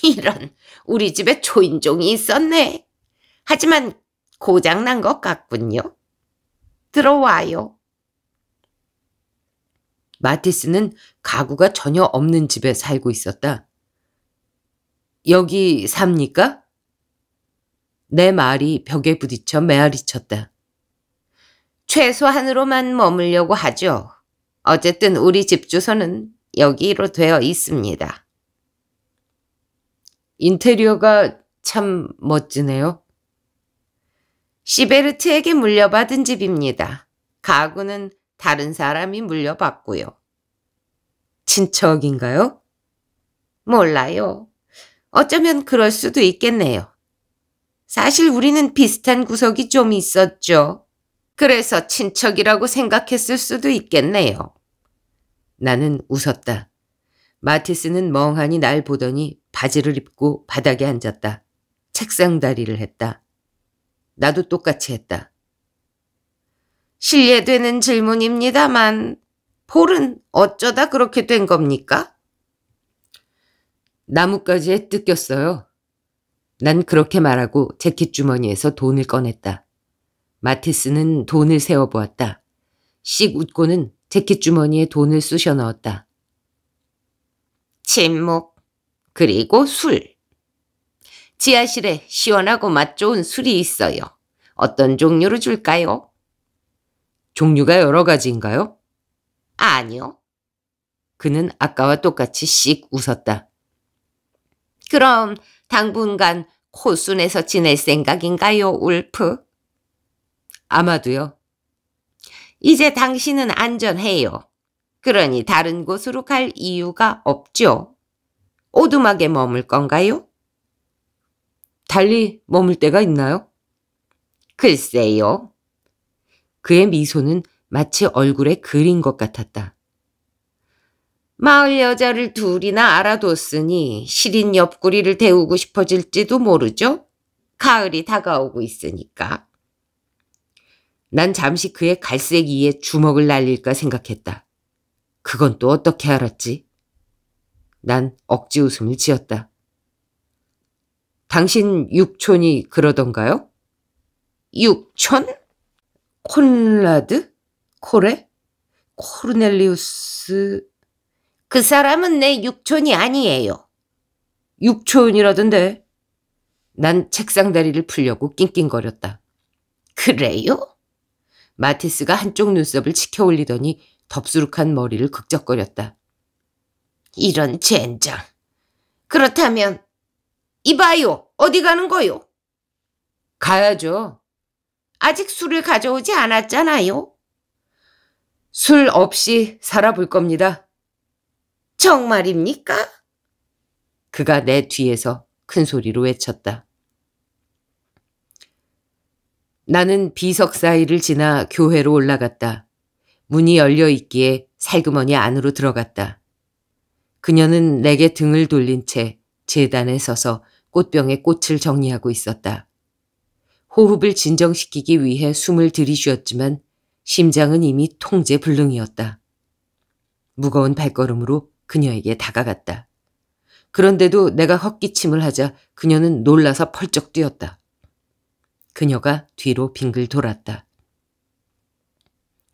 이런 우리 집에 초인종이 있었네. 하지만 고장난 것 같군요. 들어와요. 마티스는 가구가 전혀 없는 집에 살고 있었다. 여기 삽니까? 내 말이 벽에 부딪혀 메아리쳤다. 최소한으로만 머물려고 하죠. 어쨌든 우리 집 주소는 여기로 되어 있습니다. 인테리어가 참 멋지네요. 시베르트에게 물려받은 집입니다. 가구는 다른 사람이 물려받고요. 친척인가요? 몰라요. 어쩌면 그럴 수도 있겠네요. 사실 우리는 비슷한 구석이 좀 있었죠. 그래서 친척이라고 생각했을 수도 있겠네요. 나는 웃었다. 마티스는 멍하니 날 보더니 바지를 입고 바닥에 앉았다. 책상 다리를 했다. 나도 똑같이 했다. 실례되는 질문입니다만 폴은 어쩌다 그렇게 된 겁니까? 나뭇가지에 뜯겼어요. 난 그렇게 말하고 재킷 주머니에서 돈을 꺼냈다. 마티스는 돈을 세어보았다. 씩 웃고는 재킷 주머니에 돈을 쑤셔 넣었다. 침묵 그리고 술. 지하실에 시원하고 맛 좋은 술이 있어요. 어떤 종류로 줄까요? 종류가 여러 가지인가요? 아니요. 그는 아까와 똑같이 씩 웃었다. 그럼 당분간 코순에서 지낼 생각인가요, 울프? 아마도요. 이제 당신은 안전해요. 그러니 다른 곳으로 갈 이유가 없죠. 오두막에 머물 건가요? 달리 머물 때가 있나요? 글쎄요. 그의 미소는 마치 얼굴에 그린 것 같았다. 마을 여자를 둘이나 알아뒀으니 시린 옆구리를 데우고 싶어질지도 모르죠. 가을이 다가오고 있으니까. 난 잠시 그의 갈색 이에 주먹을 날릴까 생각했다. 그건 또 어떻게 알았지? 난 억지 웃음을 지었다. 당신 육촌이 그러던가요? 육촌? 콜라드 코레? 코르넬리우스? 그 사람은 내 육촌이 아니에요. 육촌이라던데. 난 책상 다리를 풀려고 낑낑거렸다. 그래요? 마티스가 한쪽 눈썹을 치켜올리더니 덥수룩한 머리를 극적거렸다. 이런 젠장. 그렇다면 이봐요. 어디 가는 거요? 가야죠. 아직 술을 가져오지 않았잖아요. 술 없이 살아볼 겁니다. 정말입니까? 그가 내 뒤에서 큰 소리로 외쳤다. 나는 비석 사이를 지나 교회로 올라갔다. 문이 열려 있기에 살그머니 안으로 들어갔다. 그녀는 내게 등을 돌린 채 재단에 서서 꽃병에 꽃을 정리하고 있었다. 호흡을 진정시키기 위해 숨을 들이쉬었지만 심장은 이미 통제불능이었다. 무거운 발걸음으로 그녀에게 다가갔다. 그런데도 내가 헛기침을 하자 그녀는 놀라서 펄쩍 뛰었다. 그녀가 뒤로 빙글 돌았다.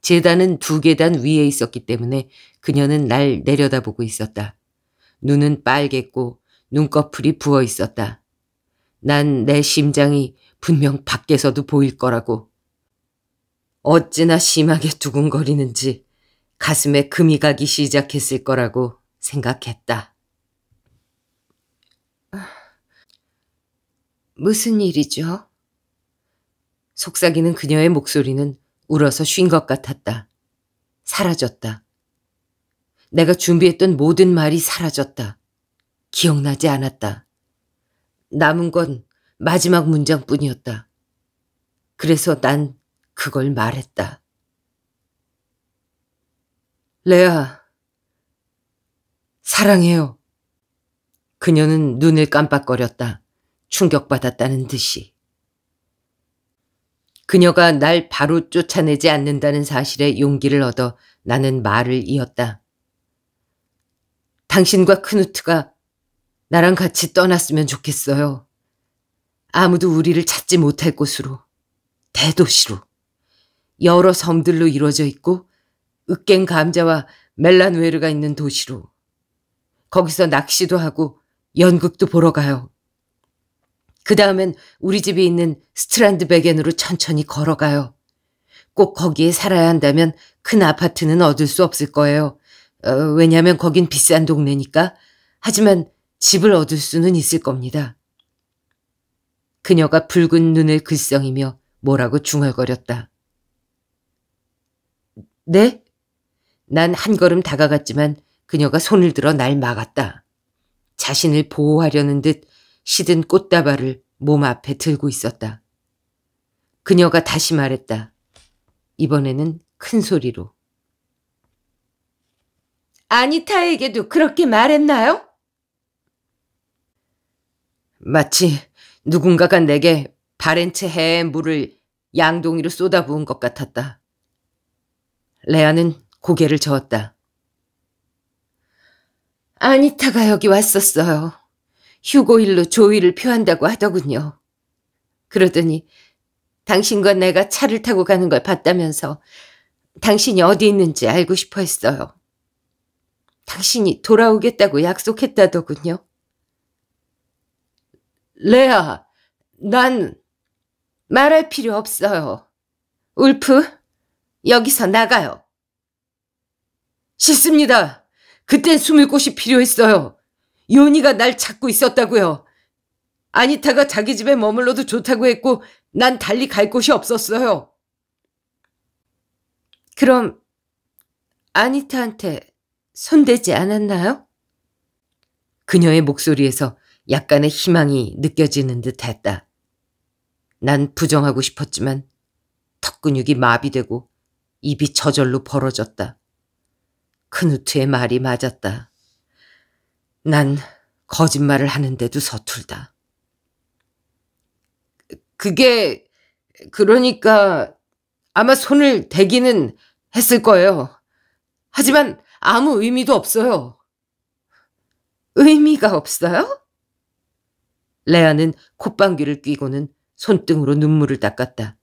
재단은 두 계단 위에 있었기 때문에 그녀는 날 내려다보고 있었다. 눈은 빨갰고 눈꺼풀이 부어 있었다. 난 내 심장이 분명 밖에서도 보일 거라고. 어찌나 심하게 두근거리는지 가슴에 금이 가기 시작했을 거라고 생각했다. 무슨 일이죠? 속삭이는 그녀의 목소리는 울어서 쉰 것 같았다. 사라졌다. 내가 준비했던 모든 말이 사라졌다. 기억나지 않았다. 남은 건 마지막 문장뿐이었다. 그래서 난 그걸 말했다. 레아, 사랑해요. 그녀는 눈을 깜빡거렸다. 충격받았다는 듯이. 그녀가 날 바로 쫓아내지 않는다는 사실에 용기를 얻어 나는 말을 이었다. 당신과 크누트가 나랑 같이 떠났으면 좋겠어요. 아무도 우리를 찾지 못할 곳으로, 대도시로, 여러 섬들로 이루어져 있고, 으깬 감자와 멜란웨르가 있는 도시로. 거기서 낚시도 하고 연극도 보러 가요. 그 다음엔 우리 집이 있는 스트란드 베겐으로 천천히 걸어가요. 꼭 거기에 살아야 한다면 큰 아파트는 얻을 수 없을 거예요. 어, 왜냐하면 거긴 비싼 동네니까. 하지만 집을 얻을 수는 있을 겁니다. 그녀가 붉은 눈을 글썽이며 뭐라고 중얼거렸다. 네? 난 한 걸음 다가갔지만 그녀가 손을 들어 날 막았다. 자신을 보호하려는 듯 시든 꽃다발을 몸 앞에 들고 있었다. 그녀가 다시 말했다. 이번에는 큰 소리로. 아니타에게도 그렇게 말했나요? 마치 누군가가 내게 바렌체 해의 물을 양동이로 쏟아부은 것 같았다. 레아는 고개를 저었다. 아니타가 여기 왔었어요. 휴고일로 조의를 표한다고 하더군요. 그러더니 당신과 내가 차를 타고 가는 걸 봤다면서 당신이 어디 있는지 알고 싶어 했어요. 당신이 돌아오겠다고 약속했다더군요. 레아, 난 말할 필요 없어요. 울프, 여기서 나가요. 싫습니다. 그땐 숨을 곳이 필요했어요. 요니가 날 찾고 있었다고요. 아니타가 자기 집에 머물러도 좋다고 했고 난 달리 갈 곳이 없었어요. 그럼 아니타한테 손대지 않았나요? 그녀의 목소리에서 약간의 희망이 느껴지는 듯 했다. 난 부정하고 싶었지만 턱 근육이 마비되고 입이 저절로 벌어졌다. 큰우트의 말이 맞았다. 난 거짓말을 하는데도 서툴다. 그게 그러니까 아마 손을 대기는 했을 거예요. 하지만 아무 의미도 없어요. 의미가 없어요? 레아는 콧방귀를 뀌고는 손등으로 눈물을 닦았다.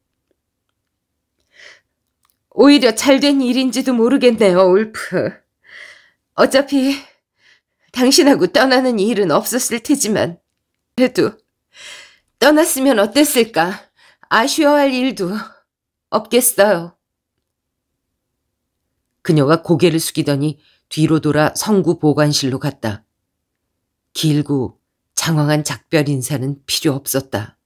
오히려 잘 된 일인지도 모르겠네요, 울프. 어차피 당신하고 떠나는 일은 없었을 테지만 그래도 떠났으면 어땠을까? 아쉬워할 일도 없겠어요. 그녀가 고개를 숙이더니 뒤로 돌아 성구 보관실로 갔다. 길고 장황한 작별 인사는 필요 없었다.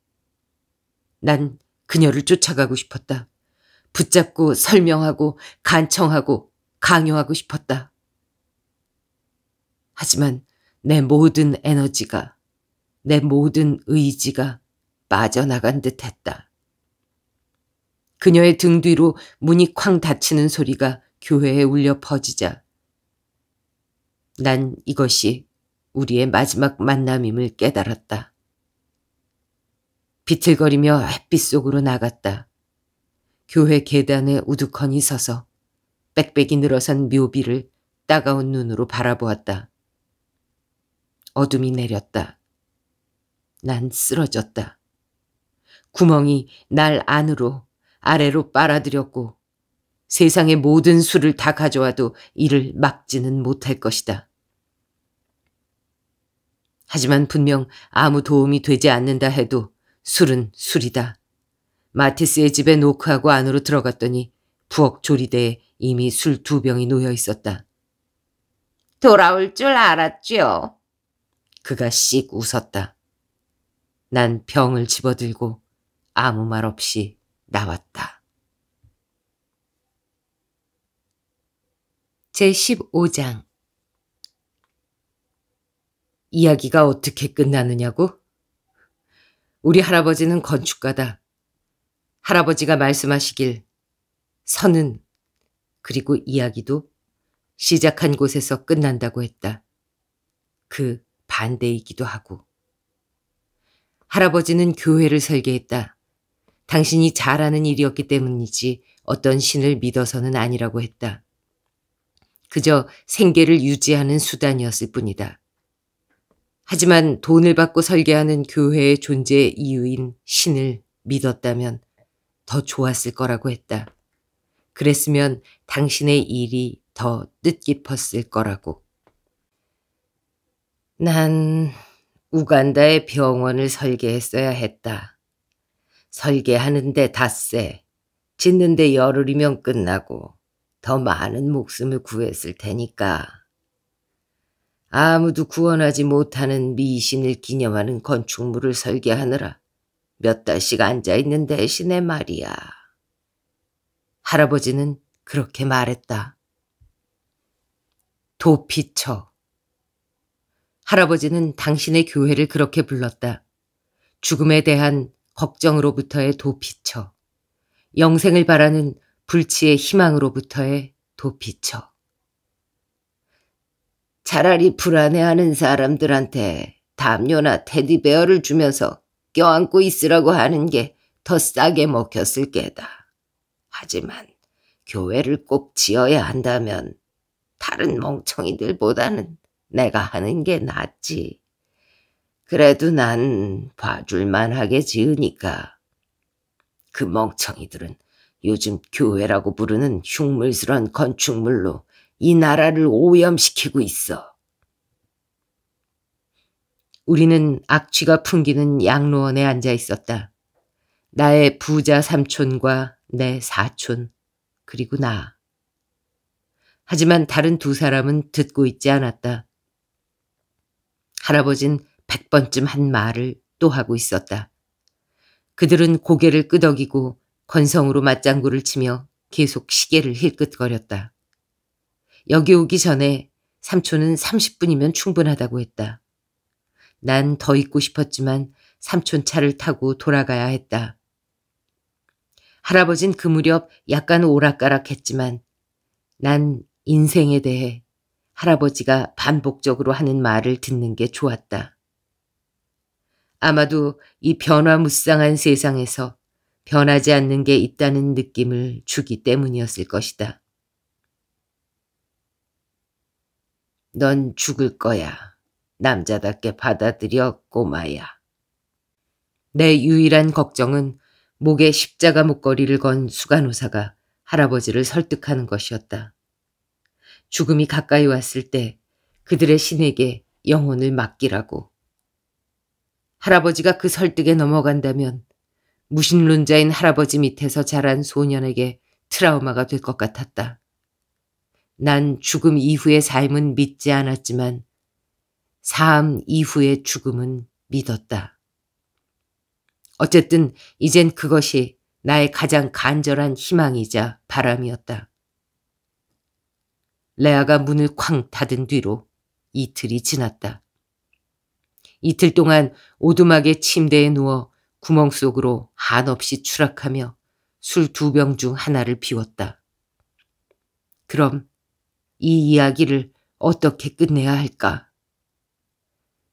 난 그녀를 쫓아가고 싶었다. 붙잡고 설명하고 간청하고 강요하고 싶었다. 하지만 내 모든 에너지가 내 모든 의지가 빠져나간 듯 했다. 그녀의 등 뒤로 문이 쾅 닫히는 소리가 교회에 울려 퍼지자 난 이것이 우리의 마지막 만남임을 깨달았다. 비틀거리며 햇빛 속으로 나갔다. 교회 계단에 우두커니 서서 빽빽이 늘어선 묘비를 따가운 눈으로 바라보았다. 어둠이 내렸다. 난 쓰러졌다. 구멍이 날 안으로 아래로 빨아들였고 세상의 모든 수를 다 가져와도 이를 막지는 못할 것이다. 하지만 분명 아무 도움이 되지 않는다 해도 술은 술이다. 마티스의 집에 노크하고 안으로 들어갔더니 부엌 조리대에 이미 술 두 병이 놓여 있었다. 돌아올 줄 알았지요. 그가 씩 웃었다. 난 병을 집어들고 아무 말 없이 나왔다. 제15장 이야기가 어떻게 끝나느냐고? 우리 할아버지는 건축가다. 할아버지가 말씀하시길 선은 그리고 이야기도 시작한 곳에서 끝난다고 했다. 그 반대이기도 하고. 할아버지는 교회를 설계했다. 당신이 잘하는 일이었기 때문이지 어떤 신을 믿어서는 아니라고 했다. 그저 생계를 유지하는 수단이었을 뿐이다. 하지만 돈을 받고 설계하는 교회의 존재 이유인 신을 믿었다면 더 좋았을 거라고 했다. 그랬으면 당신의 일이 더 뜻깊었을 거라고. 난 우간다의 병원을 설계했어야 했다. 설계하는데 닷새, 짓는데 열흘이면 끝나고 더 많은 목숨을 구했을 테니까. 아무도 구원하지 못하는 미신을 기념하는 건축물을 설계하느라 몇 달씩 앉아있는 대신에 말이야. 할아버지는 그렇게 말했다. 도피처. 할아버지는 당신의 교회를 그렇게 불렀다. 죽음에 대한 걱정으로부터의 도피처. 영생을 바라는 불치의 희망으로부터의 도피처. 차라리 불안해하는 사람들한테 담요나 테디베어를 주면서 껴안고 있으라고 하는 게 더 싸게 먹혔을 게다. 하지만 교회를 꼭 지어야 한다면 다른 멍청이들보다는 내가 하는 게 낫지. 그래도 난 봐줄만하게 지으니까. 그 멍청이들은 요즘 교회라고 부르는 흉물스런 건축물로 이 나라를 오염시키고 있어. 우리는 악취가 풍기는 양로원에 앉아 있었다. 나의 부자 삼촌과 내 사촌, 그리고 나. 하지만 다른 두 사람은 듣고 있지 않았다. 할아버진 백 번쯤 한 말을 또 하고 있었다. 그들은 고개를 끄덕이고 건성으로 맞장구를 치며 계속 시계를 힐끗거렸다. 여기 오기 전에 삼촌은 30분이면 충분하다고 했다. 난 더 있고 싶었지만 삼촌 차를 타고 돌아가야 했다. 할아버진 그 무렵 약간 오락가락했지만 난 인생에 대해 할아버지가 반복적으로 하는 말을 듣는 게 좋았다. 아마도 이 변화무쌍한 세상에서 변하지 않는 게 있다는 느낌을 주기 때문이었을 것이다. 넌 죽을 거야. 남자답게 받아들여 꼬마야. 내 유일한 걱정은 목에 십자가 목걸이를 건 수간호사가 할아버지를 설득하는 것이었다. 죽음이 가까이 왔을 때 그들의 신에게 영혼을 맡기라고. 할아버지가 그 설득에 넘어간다면 무신론자인 할아버지 밑에서 자란 소년에게 트라우마가 될 것 같았다. 난 죽음 이후의 삶은 믿지 않았지만 삶 이후의 죽음은 믿었다. 어쨌든 이젠 그것이 나의 가장 간절한 희망이자 바람이었다. 레아가 문을 쾅 닫은 뒤로 이틀이 지났다. 이틀 동안 오두막의 침대에 누워 구멍 속으로 한없이 추락하며 술 두 병 중 하나를 비웠다. 그럼 이 이야기를 어떻게 끝내야 할까?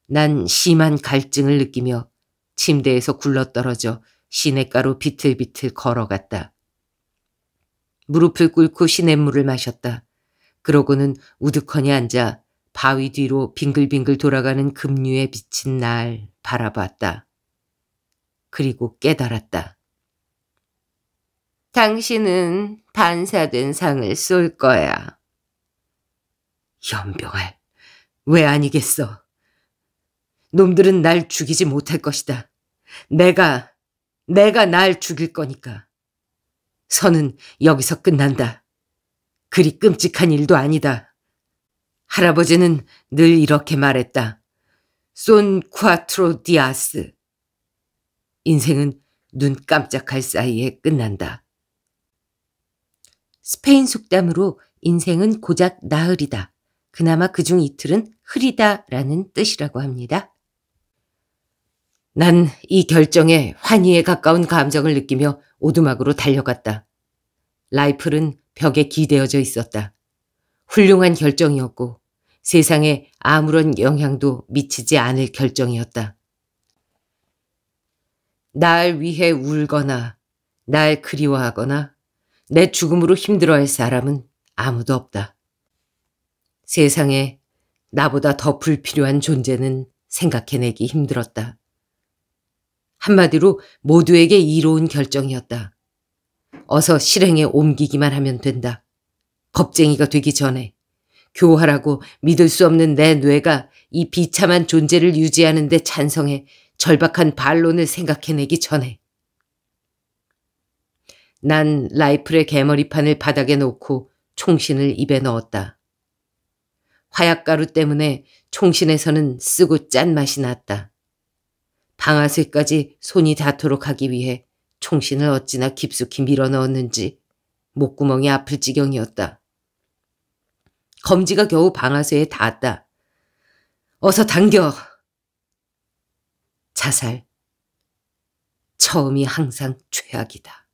난 심한 갈증을 느끼며 침대에서 굴러떨어져 시냇가로 비틀비틀 걸어갔다. 무릎을 꿇고 시냇물을 마셨다. 그러고는 우두커니 앉아 바위 뒤로 빙글빙글 돌아가는 급류에 비친 날 바라봤다. 그리고 깨달았다. 당신은 반사된 상을 쏠 거야. 연병할. 왜 아니겠어? 놈들은 날 죽이지 못할 것이다. 내가, 내가 날 죽일 거니까. 선은 여기서 끝난다. 그리 끔찍한 일도 아니다. 할아버지는 늘 이렇게 말했다. 손 쿠아트로 디아스. 인생은 눈 깜짝할 사이에 끝난다. 스페인 속담으로 인생은 고작 나흘이다. 그나마 그 중 이틀은 흐리다라는 뜻이라고 합니다. 난 이 결정에 환희에 가까운 감정을 느끼며 오두막으로 달려갔다. 라이플은 벽에 기대어져 있었다. 훌륭한 결정이었고 세상에 아무런 영향도 미치지 않을 결정이었다. 날 위해 울거나 날 그리워하거나 내 죽음으로 힘들어할 사람은 아무도 없다. 세상에 나보다 더 불필요한 존재는 생각해내기 힘들었다. 한마디로 모두에게 이로운 결정이었다. 어서 실행에 옮기기만 하면 된다. 겁쟁이가 되기 전에 교활하고 믿을 수 없는 내 뇌가 이 비참한 존재를 유지하는 데 찬성해 절박한 반론을 생각해내기 전에 난 라이플의 개머리판을 바닥에 놓고 총신을 입에 넣었다. 화약가루 때문에 총신에서는 쓰고 짠맛이 났다. 방아쇠까지 손이 닿도록 하기 위해 총신을 어찌나 깊숙이 밀어넣었는지 목구멍이 아플 지경이었다. 검지가 겨우 방아쇠에 닿았다. 어서 당겨! 자살. 처음이 항상 최악이다.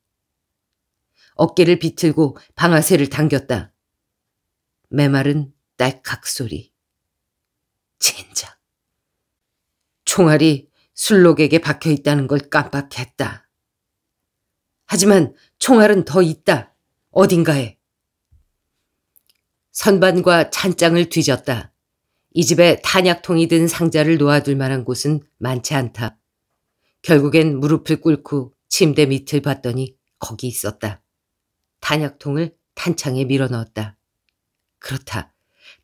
어깨를 비틀고 방아쇠를 당겼다. 메말은 딸각 소리. 젠장. 총알이 술록에게 박혀 있다는 걸 깜빡했다. 하지만 총알은 더 있다. 어딘가에. 선반과 찬장을 뒤졌다. 이 집에 탄약통이 든 상자를 놓아둘 만한 곳은 많지 않다. 결국엔 무릎을 꿇고 침대 밑을 봤더니 거기 있었다. 탄약통을 탄창에 밀어 넣었다. 그렇다.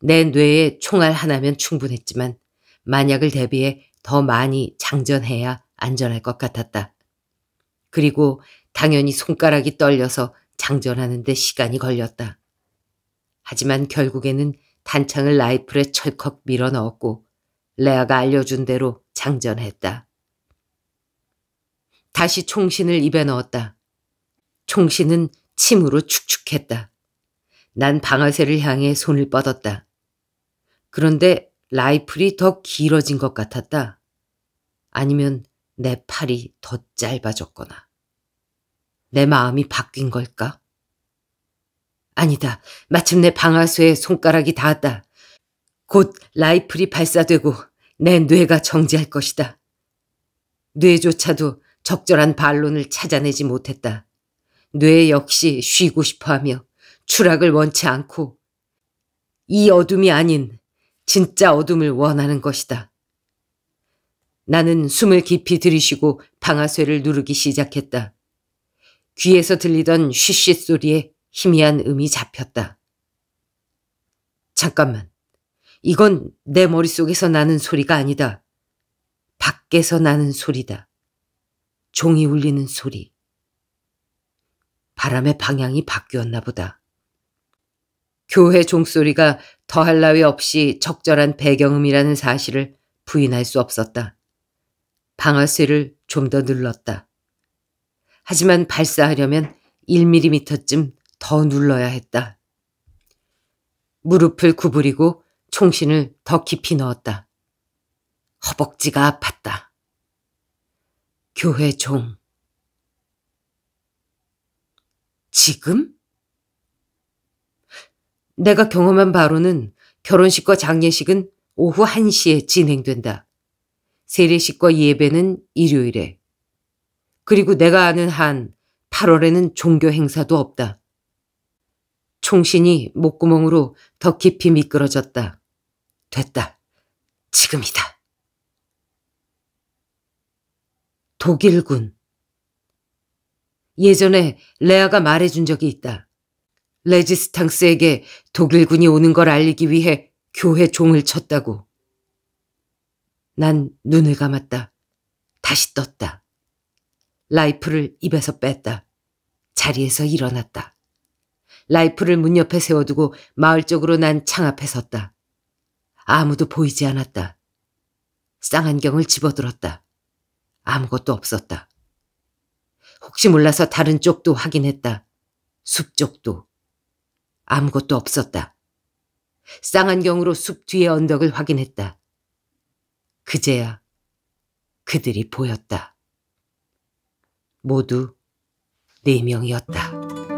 내 뇌에 총알 하나면 충분했지만 만약을 대비해 더 많이 장전해야 안전할 것 같았다. 그리고 당연히 손가락이 떨려서 장전하는데 시간이 걸렸다. 하지만 결국에는 단창을 라이플에 철컥 밀어 넣었고 레아가 알려준 대로 장전했다. 다시 총신을 입에 넣었다. 총신은 침으로 축축했다. 난 방아쇠를 향해 손을 뻗었다. 그런데 라이플이 더 길어진 것 같았다. 아니면 내 팔이 더 짧아졌거나. 내 마음이 바뀐 걸까? 아니다. 마침내 방아쇠에 손가락이 닿았다. 곧 라이플이 발사되고 내 뇌가 정지할 것이다. 뇌조차도 적절한 반론을 찾아내지 못했다. 뇌 역시 쉬고 싶어 하며 추락을 원치 않고 이 어둠이 아닌 진짜 어둠을 원하는 것이다. 나는 숨을 깊이 들이쉬고 방아쇠를 누르기 시작했다. 귀에서 들리던 쉬쉿 소리에 희미한 음이 잡혔다. 잠깐만. 이건 내 머릿속에서 나는 소리가 아니다. 밖에서 나는 소리다. 종이 울리는 소리. 바람의 방향이 바뀌었나 보다. 교회 종소리가 더할 나위 없이 적절한 배경음이라는 사실을 부인할 수 없었다. 방아쇠를 좀 더 눌렀다. 하지만 발사하려면 1mm쯤 더 눌러야 했다. 무릎을 구부리고 총신을 더 깊이 넣었다. 허벅지가 아팠다. 교회 종. 지금? 내가 경험한 바로는 결혼식과 장례식은 오후 1시에 진행된다. 세례식과 예배는 일요일에. 그리고 내가 아는 한 8월에는 종교 행사도 없다. 총신이 목구멍으로 더 깊이 미끄러졌다. 됐다. 지금이다. 독일군. 예전에 레아가 말해준 적이 있다. 레지스탕스에게 독일군이 오는 걸 알리기 위해 교회 종을 쳤다고. 난 눈을 감았다. 다시 떴다. 라이프를 입에서 뺐다. 자리에서 일어났다. 라이프를 문 옆에 세워두고 마을 쪽으로 난 창 앞에 섰다. 아무도 보이지 않았다. 쌍안경을 집어들었다. 아무것도 없었다. 혹시 몰라서 다른 쪽도 확인했다. 숲 쪽도. 아무것도 없었다. 쌍안경으로 숲 뒤의 언덕을 확인했다. 그제야 그들이 보였다. 모두 네 명이었다.